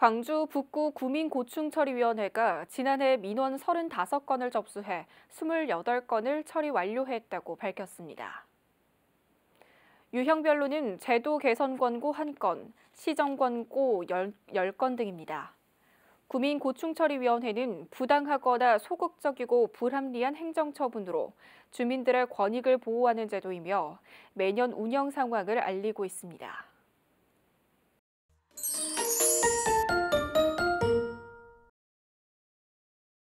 광주 북구 구민고충처리위원회가 지난해 민원 35건을 접수해 28건을 처리 완료했다고 밝혔습니다. 유형별로는 제도 개선 권고 1건, 시정 권고 10건 등입니다. 구민고충처리위원회는 부당하거나 소극적이고 불합리한 행정처분으로 주민들의 권익을 보호하는 제도이며 매년 운영 상황을 알리고 있습니다.